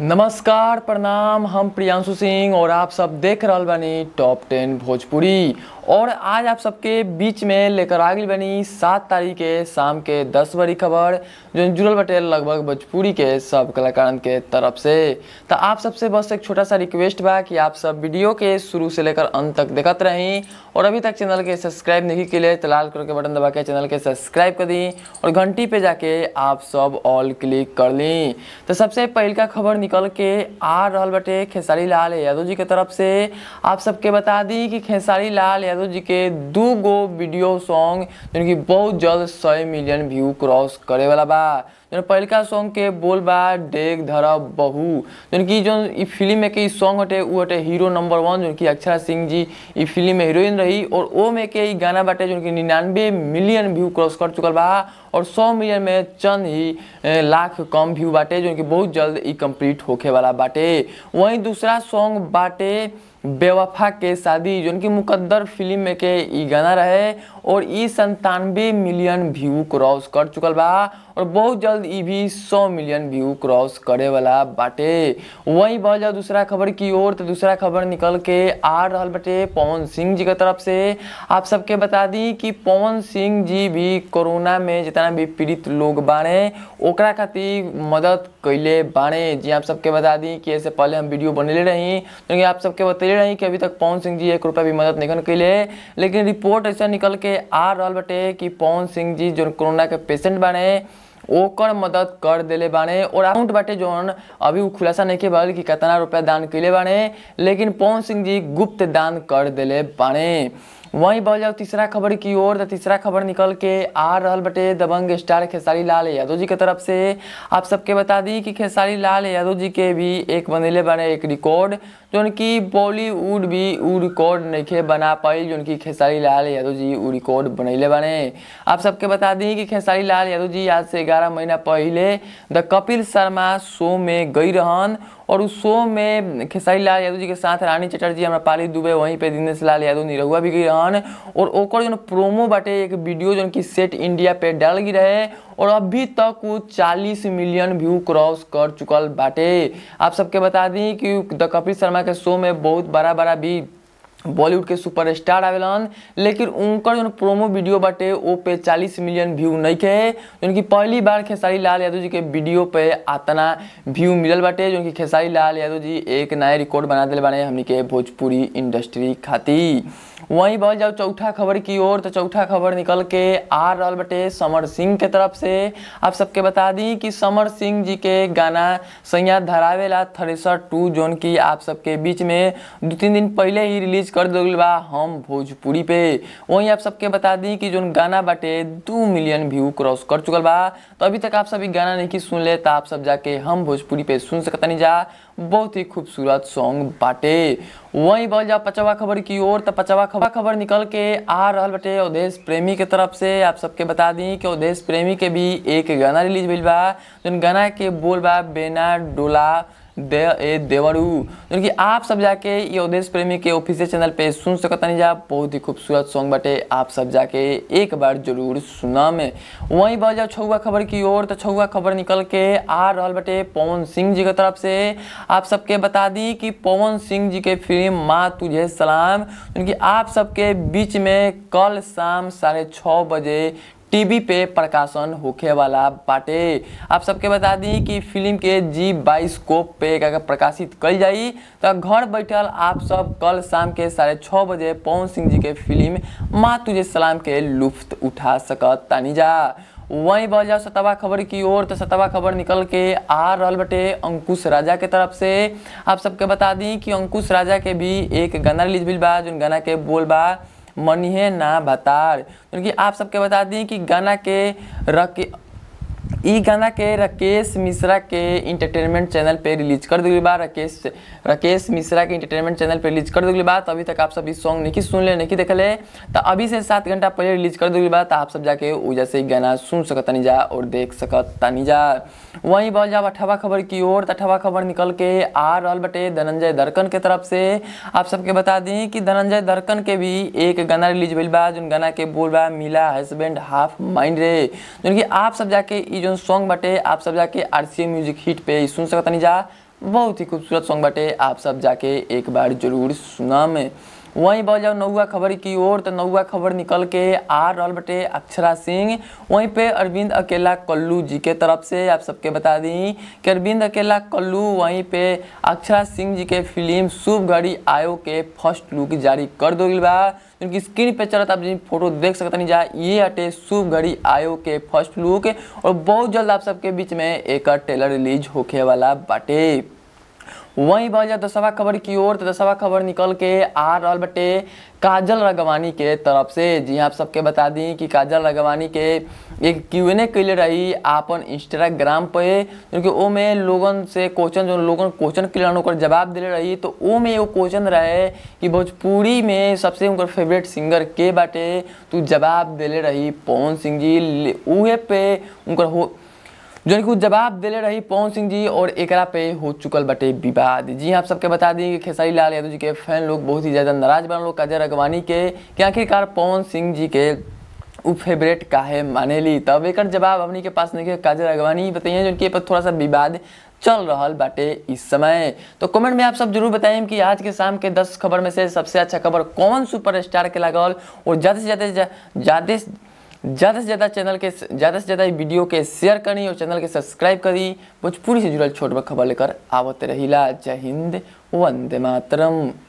नमस्कार प्रणाम हम प्रियांशु सिंह और आप सब देख रहा बनी टॉप टेन भोजपुरी और आज आप सबके बीच में लेकर आ गई बनी सात तारीख के शाम के दस बड़ी खबर जो जुड़ल बटेल लगभग भोजपुरी के सब कलाकार के तरफ से तो आप सबसे बस एक छोटा सा रिक्वेस्ट बा कि आप सब वीडियो के शुरू से लेकर अंत तक देखते रहें और अभी तक चैनल के सब्सक्राइब नहीं के लिए तो लाल कलर के बटन दबा के चैनल के सब्सक्राइब कर दी और घंटी पर जाके आप सब ऑल क्लिक कर ली तो सबसे पहल का खबर निकल के आ रहा बटे खेसारी लाल यादव जी के तरफ से आप सबके बता दी कि खेसारी लाल यादव जी के दू गो वीडियो सॉन्ग जिनकी बहुत जल्द सौ मिलियन व्यू क्रॉस करे वाला बा जो पहलका सॉन्ग के बोल बा डेग धरा बहू जो कि जो फिल्म में के सॉन्ग हटे वो हटे हीरो नंबर वन जो कि अक्षरा सिंह जी इ फिल्म में हीरोइन रही और ओ में के गाना बाटे जो कि निन्यानवे मिलियन व्यू क्रॉस कर चुकल बा और सौ मिलियन में चंद ही लाख कम व्यू बाटे जो कि बहुत जल्द इ कम्प्लीट होके वाला बाटे वहीं दूसरा सॉन्ग बाटे बेवफा के शादी जो कि मुकद्दर फिल्म के गाना रहे और ई संतानवे मिलियन व्यू क्रॉस कर चुकल बा और बहुत जल्द ये भी सौ मिलियन व्यू क्रॉस करे वाला बाटे वहीं बहुत जल्द दूसरा खबर की ओर तो दूसरा खबर निकल के आ रहा बटे पवन सिंह जी के तरफ से आप सबके बता दी कि पवन सिंह जी भी कोरोना में जितना भी पीड़ित लोग बाड़े ओकरा खातिर मदद कैले बाड़े जी आप सबके बता दी कि ऐसे पहले हम वीडियो बनले रही तो आप सबके बतैले रहे हैं कि अभी तक पवन सिंह जी एक रुपया भी मदद नहीं के लिए लेकिन रिपोर्ट ऐसा निकल के आ रहा बटे कि पवन सिंह जी जो कोरोना के पेशेंट बने ओकर मदद कर दिले बाने और अकाउंट बटे जौन अभी वो खुलासा नहीं के बल कि कितना रुपया दान कैले बाने लेकिन पवन सिंह जी गुप्त दान कर दिले बाने वहीं बढ़ जाओ तीसरा खबर की ओर तो तीसरा खबर निकल के आ रहा बटे दबंग स्टार खेसारी लाल यादव जी के तरफ से आप सबके बता दी कि खेसारी लाल यादव जी के भी एक बनेले बने एक रिकॉर्ड जो कि बॉलीवुड भी उ रिकॉर्ड नहीं बना पाई जो कि खेसारी लाल यादव जी उ रिकॉर्ड बनैले बने आप सबके बता दी कि खेसारी लाल यादव जी आज से ग्यारह महीना पहले द कपिल शर्मा शो में गई रहन और उस शो में खेसारी लाल यादव जी के साथ रानी चटर्जी हमारा पाली दुबे वहीं पे दिनेश लाल यादव निरहुआ भी गई रहन और ओकर जो प्रोमो बाटे एक वीडियो जो कि सेट इंडिया पे डाल गई रहे और अभी तक वो 40 मिलियन व्यू क्रॉस कर चुकल बाटे आप सबके बता दी कि द कपिल शर्मा के शो में बहुत बड़ा बड़ा भी बॉलीवुड के सुपरस्टार आवेलन लेकिन उनका जो प्रोमो वीडियो बाटे वो पे 40 मिलियन व्यू नहीं के जो कि पहली बार खेसारी लाल यादव जी के वीडियो पे आतना व्यू मिलल बाटे जो कि खेसारी लाल यादव जी एक नया रिकॉर्ड बना दिल बने हमनी के भोजपुरी इंडस्ट्री खातिर वहीं बढ़ जाओ चौथा खबर की ओर तो चौथा खबर निकल के आ रहा बटे समर सिंह के तरफ से आप सबके बता दी कि समर सिंह जी के गाना सैया धरावेला थ्रेसर टू जोन की आप सबके बीच में दो तीन दिन पहले ही रिलीज कर दो बा हम भोजपुरी पे वहीं आप सबके बता दी कि जो गाना बटे दो मिलियन व्यू क्रॉस कर चुकल बा तो अभी तक आप सभी गाना नहीं सुन ले तो आप सब जाके हम भोजपुरी पे सुन सकता नहीं जा बहुत ही खूबसूरत सॉन्ग बाटे वहीं बोल जा पचवा खबर की ओर तो पचवा खबर खबर निकल के आ रहा बटे उदेश प्रेमी के तरफ से आप सबके बता दी कि उदेश प्रेमी के भी एक गाना रिलीज भइल बा जो गाना के बोल बा बेना डोला दे ए देवरू जो कि आप सब जाके योदेश प्रेमी के ऑफिशियल चैनल पे सुन नहीं जा बहुत ही खूबसूरत सॉन्ग बटे आप सब जाके एक बार जरूर सुना में वहीं बढ़ जाओ छुआ खबर की ओर तो छुआ खबर निकल के आ रहा बटे पवन सिंह जी के तरफ से आप सबके बता दी कि पवन सिंह जी के फिल्म माँ तुझे सलाम जो कि आप सबके बीच में कल शाम साढ़े छः बजे टीवी पे प्रकाशन होखे वाला बाटे आप सबके बता दी कि फिल्म के जी बाइस्कोप पे अगर प्रकाशित कल जाए तो घर बैठल आप सब कल शाम के साढ़े छः बजे पवन सिंह जी के फिल्म माँ तुझे सलाम के लुफ्त उठा सकत तानी जा वहीं बढ़ जाओ सतवा खबर की ओर तो सतवा खबर निकल के आ रहा बटे अंकुश राजा के तरफ से आप सबके बता दी कि अंकुश राजा के भी एक गाना रिलीज भी बा जो गाना के बोल बा मनिहे ना भतार क्योंकि आप सबके बता दें कि गाना के रख इ गाना के राकेश मिश्रा के इंटरटेनमेंट चैनल पे रिलीज कर दिल बा राकेश राकेश मिश्रा के इंटरटेनमेंट चैनल पे रिलीज कर दिल बा अभी तक आप सब इस सॉन्ग नहीं सुन ले नहीं ले तो अभी से सात घंटा पहले रिलीज कर दिल बा तो आप सब जाके ऊजा जैसे गाना सुन नहीं जा और देख नहीं जा वहीं बोल जाब अठवा खबर की ओर तो अठवा खबर निकल के आ रहा बटे धनंजय दर्कन के तरफ से आप सबके बता दी कि धनंजय दर्कन के भी एक गाना रिलीज भइल बा जो गाना के बोल बा मिला हस्बैंड हाफ माइंड रे जो कि आप सब जाके जो जौन सॉन्ग बाटे आप सब जाके आर म्यूजिक हिट पे सुन नहीं जा बहुत ही खूबसूरत सॉन्ग बाटे आप सब जाके एक बार जरूर सुना में वहीं बह जाओ नौवा खबर की ओर तो नौवा खबर निकल के आ रहा बटे अक्षरा सिंह वहीं पे अरविंद अकेला कल्लू जी के तरफ से आप सबके बता दी कि अरविंद अकेला कल्लू वहीं पे अक्षरा सिंह जी के फिल्म शुभ घड़ी आयो के फर्स्ट लुक जारी कर दो बा जिनकी स्क्रीन पे चलत आप जिन फोटो देख सकते नहीं जा ये अटे शुभ घड़ी आयो के फर्स्ट लुक और बहुत जल्द आप सबके बीच में एक ट्रेलर रिलीज होके वाला बाटे वहीं भल जाए दसवा तो खबर की ओर तो दसवा खबर निकल के आ रहा बटे काजल रगवानी के तरफ से जी हाँ, आप सबके बता दी कि काजल रगवानी के एक क्यू एन ए कैले रही अपन इंस्टाग्राम पे क्योंकि वो में लोगन से क्वेश्चन जो लोगन क्वेश्चन के लिए जवाब दिले रही तो वो में एगो क्वेश्चन रहे कि भोजपुरी में सबसे उनका फेवरेट सिंगर के बाटे तू जवाब दिले रही पवन सिंह जी उ पे उनकर हो जो कि जवाब दिले रही पवन सिंह जी और एकरा पे हो चुकल बटे विवाद जी हाँ, आप सबके बता दी कि खेसारी लाल यादव जी के फैन लोग बहुत ही ज़्यादा नाराज बन लोग काजर अगवानी के कि आखिरकार पवन सिंह जी के उ फेवरेट काहे मानेली तब एक जवाब हमने के पास नहीं काजर अगवानी बताइए जो पर थोड़ा सा विवाद चल रहा बाटे इस समय तो कमेंट में आप सब जरूर बताएं कि आज के शाम के 10 खबर में से सबसे अच्छा खबर कौन सुपरस्टार के लागल और ज़्यादा से ज़्यादा ज़्यादा ज़्यादा से ज़्यादा चैनल के ज़्यादा से ज़्यादा वीडियो के शेयर करी और चैनल के सब्सक्राइब करी भोजपुरी से जुड़ल छोट खबर लेकर आवत रही जय हिंद वंदे मातरम